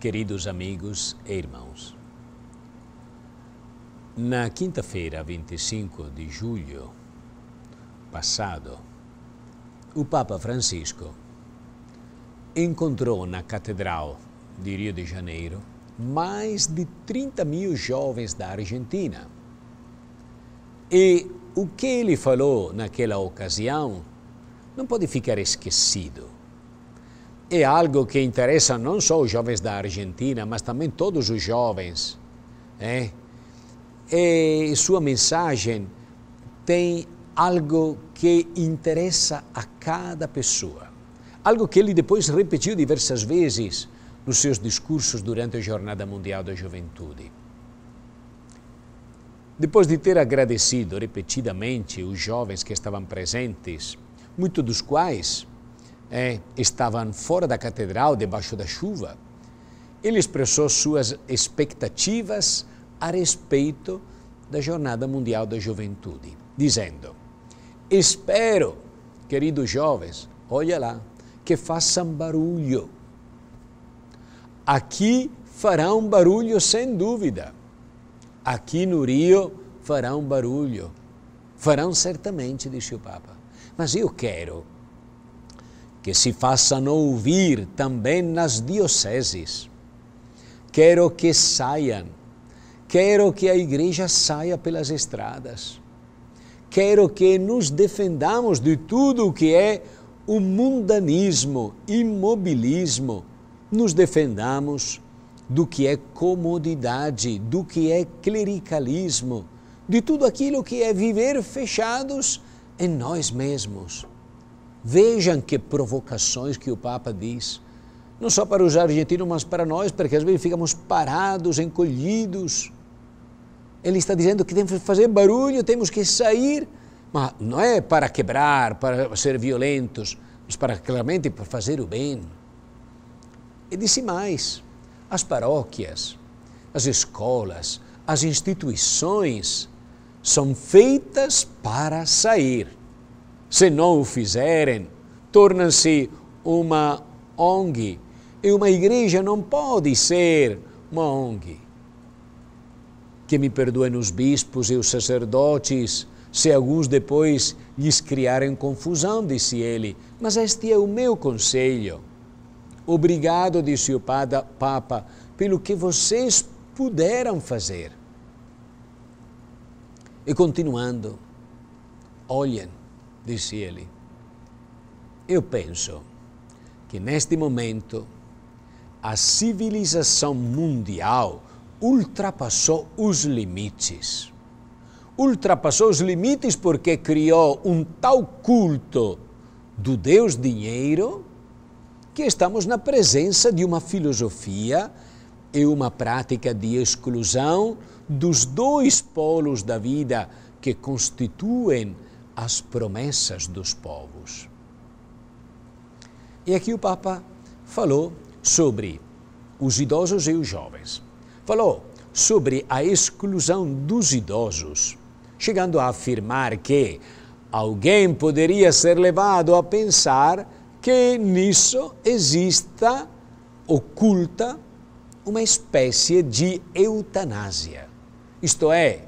Queridos amigos e irmãos, na quinta-feira, 25 de julho passado, o Papa Francisco encontrou na Catedral de Rio de Janeiro mais de 30 mil jovens da Argentina. E o que ele falou naquela ocasião não pode ficar esquecido é algo que interessa não só os jovens da Argentina, mas também todos os jovens. É? E sua mensagem tem algo que interessa a cada pessoa. Algo que ele depois repetiu diversas vezes nos seus discursos durante a Jornada Mundial da Juventude. Depois de ter agradecido repetidamente os jovens que estavam presentes, muitos dos quais é, estavam fora da catedral, debaixo da chuva, ele expressou suas expectativas a respeito da Jornada Mundial da Juventude, dizendo: Espero, queridos jovens, olha lá, que façam barulho. Aqui farão barulho sem dúvida. Aqui no Rio farão barulho. Farão certamente, disse o Papa. Mas eu quero que se façam ouvir também nas dioceses. Quero que saiam. Quero que a igreja saia pelas estradas. Quero que nos defendamos de tudo o que é o mundanismo, imobilismo. Nos defendamos do que é comodidade, do que é clericalismo, de tudo aquilo que é viver fechados em nós mesmos Vejam que provocações que o Papa diz, não só para os argentinos, mas para nós, porque às vezes ficamos parados, encolhidos. Ele está dizendo que temos que fazer barulho, temos que sair, mas não é para quebrar, para ser violentos, mas para claramente para fazer o bem. E disse mais: as paróquias, as escolas, as instituições são feitas para sair se não o fizerem, tornam-se uma ONG. E uma igreja não pode ser uma ONG. Que me perdoem os bispos e os sacerdotes se alguns depois lhes criarem confusão, disse ele. Mas este é o meu conselho. Obrigado, disse o Papa, pelo que vocês puderam fazer. E continuando, olhem, disse ele. Eu penso que neste momento a civilização mundial ultrapassou os limites. Ultrapassou os limites porque criou um tal culto do Deus dinheiro que estamos na presença de uma filosofia e uma prática de exclusão dos dois polos da vida que constituem as promessas dos povos. E aqui o Papa falou sobre os idosos e os jovens. Falou sobre a exclusão dos idosos, chegando a afirmar que alguém poderia ser levado a pensar que nisso exista oculta uma espécie de eutanásia. Isto é,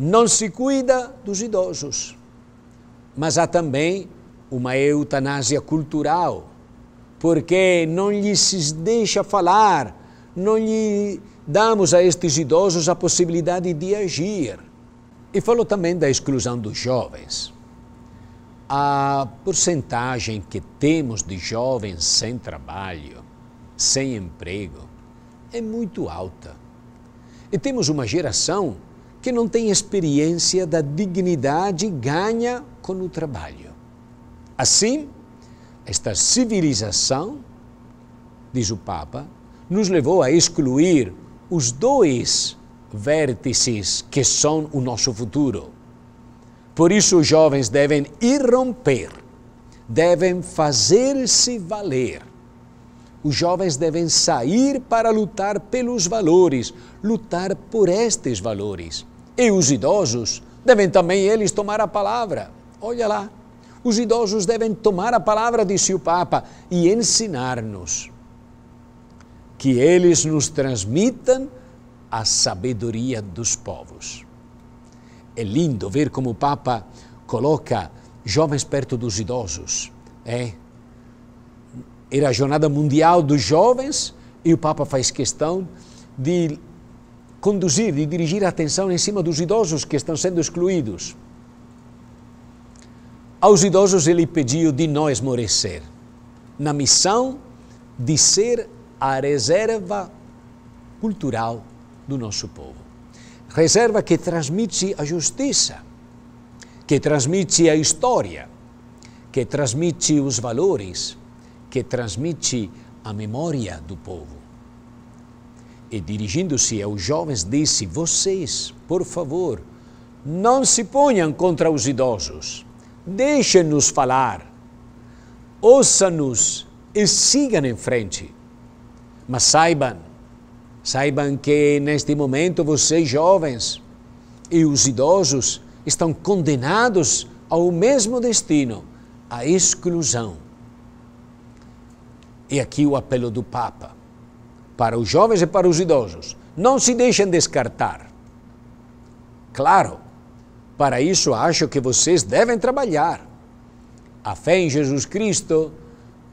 não se cuida dos idosos. Mas há também uma eutanásia cultural, porque não lhes deixa falar, não lhe damos a estes idosos a possibilidade de agir. E falou também da exclusão dos jovens. A porcentagem que temos de jovens sem trabalho, sem emprego, é muito alta. E temos uma geração que não tem experiência da dignidade ganha com o trabalho. Assim, esta civilização, diz o Papa, nos levou a excluir os dois vértices que são o nosso futuro. Por isso, os jovens devem irromper, devem fazer-se valer. Os jovens devem sair para lutar pelos valores, lutar por estes valores e os idosos devem também eles tomar a palavra. Olha lá, os idosos devem tomar a palavra, disse o Papa, e ensinar-nos. Que eles nos transmitam a sabedoria dos povos. É lindo ver como o Papa coloca jovens perto dos idosos. É. Era a Jornada Mundial dos Jovens e o Papa faz questão de conduzir e dirigir a atenção em cima dos idosos que estão sendo excluídos. Aos idosos ele pediu de não esmorecer, na missão de ser a reserva cultural do nosso povo. Reserva que transmite a justiça, que transmite a história, que transmite os valores, que transmite a memória do povo e dirigindo-se aos jovens disse: Vocês, por favor, não se ponham contra os idosos. Deixem-nos falar. Ouçam-nos e sigam em frente. Mas saibam, saibam que neste momento vocês jovens e os idosos estão condenados ao mesmo destino, à exclusão. E aqui o apelo do Papa para os jovens e para os idosos. Não se deixem descartar. Claro, para isso acho que vocês devem trabalhar. A fé em Jesus Cristo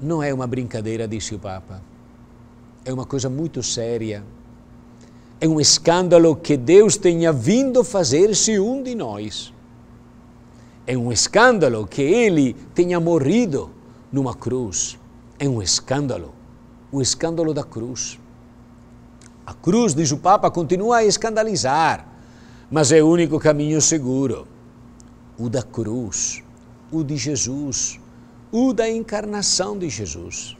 não é uma brincadeira, disse o Papa. É uma coisa muito séria. É um escândalo que Deus tenha vindo fazer-se um de nós. É um escândalo que ele tenha morrido numa cruz. É um escândalo. O escândalo da cruz. A cruz, diz o Papa, continua a escandalizar, mas é o único caminho seguro. O da cruz, o de Jesus, o da encarnação de Jesus.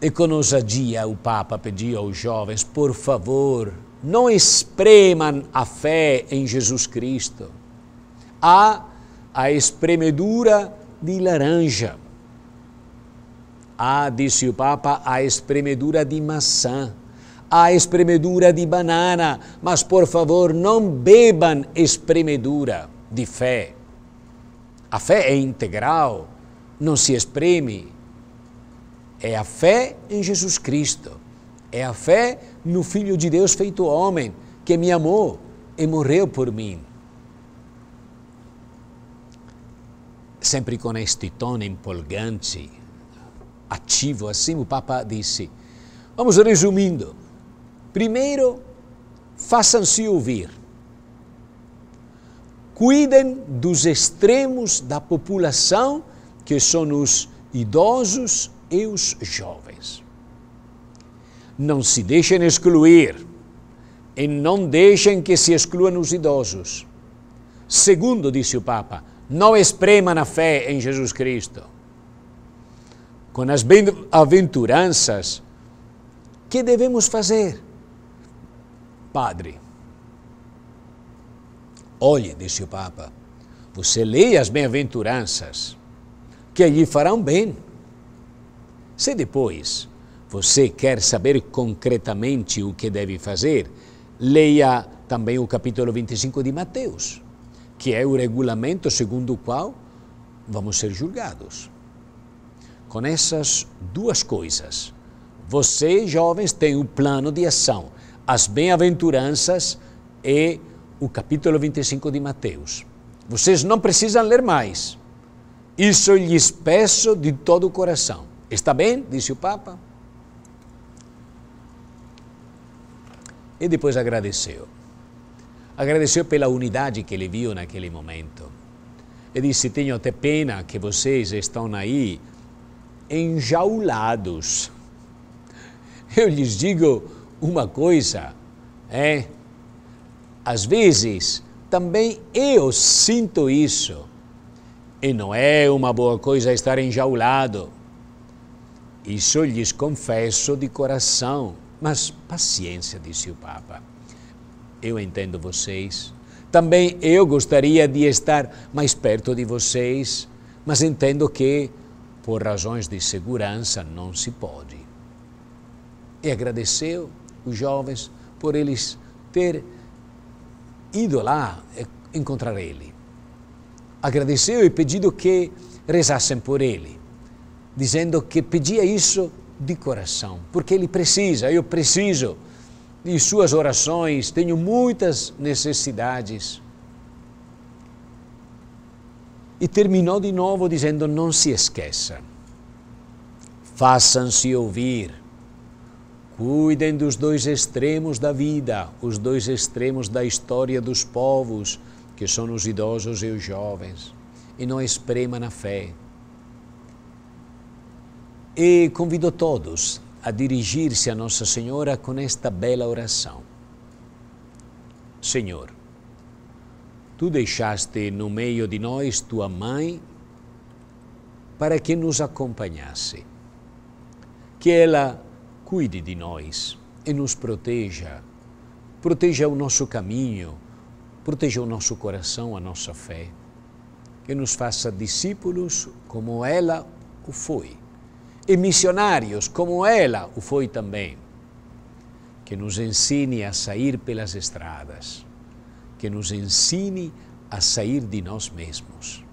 E com ousadia o Papa pediu aos jovens, por favor, não espremam a fé em Jesus Cristo. Há a espremedura de laranja. Ah, disse o Papa, a espremedura de maçã, a espremedura de banana, mas por favor não bebam espremedura de fé. A fé é integral, não se espreme. É a fé em Jesus Cristo, é a fé no Filho de Deus feito homem, que me amou e morreu por mim. Sempre com este tom empolgante, ativo, assim o Papa disse. Vamos resumindo. Primeiro, façam-se ouvir. Cuidem dos extremos da população, que são os idosos e os jovens. Não se deixem excluir e não deixem que se excluam os idosos. Segundo, disse o Papa, não espremam a fé em Jesus Cristo com as bem-aventuranças, que devemos fazer? Padre, olhe, disse o Papa, você leia as bem-aventuranças, que lhe farão bem. Se depois você quer saber concretamente o que deve fazer, leia também o capítulo 25 de Mateus, que é o regulamento segundo o qual vamos ser julgados com essas duas coisas. Vocês, jovens, têm um plano de ação. As bem-aventuranças e o capítulo 25 de Mateus. Vocês não precisam ler mais. Isso lhes peço de todo o coração. Está bem? Disse o Papa. E depois agradeceu. Agradeceu pela unidade que ele viu naquele momento. E disse: Tenho até pena que vocês estão aí enjaulados. Eu lhes digo uma coisa, é, às vezes também eu sinto isso. E não é uma boa coisa estar enjaulado. Isso lhes confesso de coração, mas paciência, disse o Papa. Eu entendo vocês. Também eu gostaria de estar mais perto de vocês, mas entendo que por razões de segurança, não se pode. E agradeceu os jovens por eles ter ido lá eh, encontrar ele. Agradeceu e pediu que rezassem por ele, dizendo que pedia isso de coração, porque ele precisa, eu preciso de suas orações, tenho muitas necessidades e terminou de novo dizendo: Não se esqueça, façam-se ouvir, cuidem dos dois extremos da vida, os dois extremos da história dos povos, que são os idosos e os jovens, e não esprema na fé. E convido todos a dirigir-se a Nossa Senhora com esta bela oração. Senhor, Tu deixaste no meio de nós tua mãe para que nos acompanhasse. Que ela cuide de nós e nos proteja. Proteja o nosso caminho, proteja o nosso coração, a nossa fé. Que nos faça discípulos como ela o foi e missionários como ela o foi também. Que nos ensine a sair pelas estradas que nos ensine a sair de nós mesmos.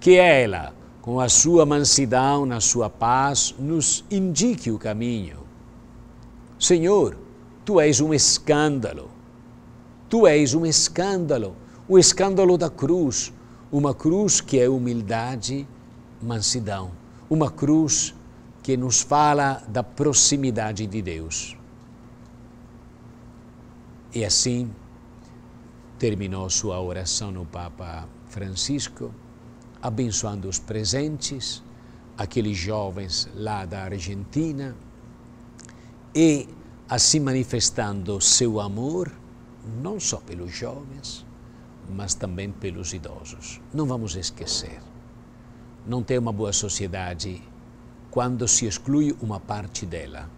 Que ela, com a sua mansidão, na sua paz, nos indique o caminho. Senhor, tu és um escândalo. Tu és um escândalo, o escândalo da cruz, uma cruz que é humildade, mansidão, uma cruz que nos fala da proximidade de Deus. E assim, terminou sua oração no Papa Francisco, abençoando os presentes, aqueles jovens lá da Argentina, e assim manifestando seu amor, não só pelos jovens, mas também pelos idosos. Não vamos esquecer, não tem uma boa sociedade quando se exclui uma parte dela,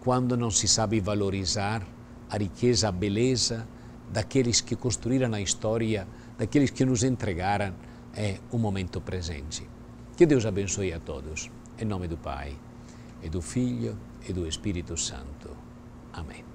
quando não se sabe valorizar a riqueza, a beleza, daqueles que construíram a história, daqueles que nos entregaram é o momento presente. Que Deus abençoe a todos. Em nome do Pai, e do Filho e do Espírito Santo. Amém.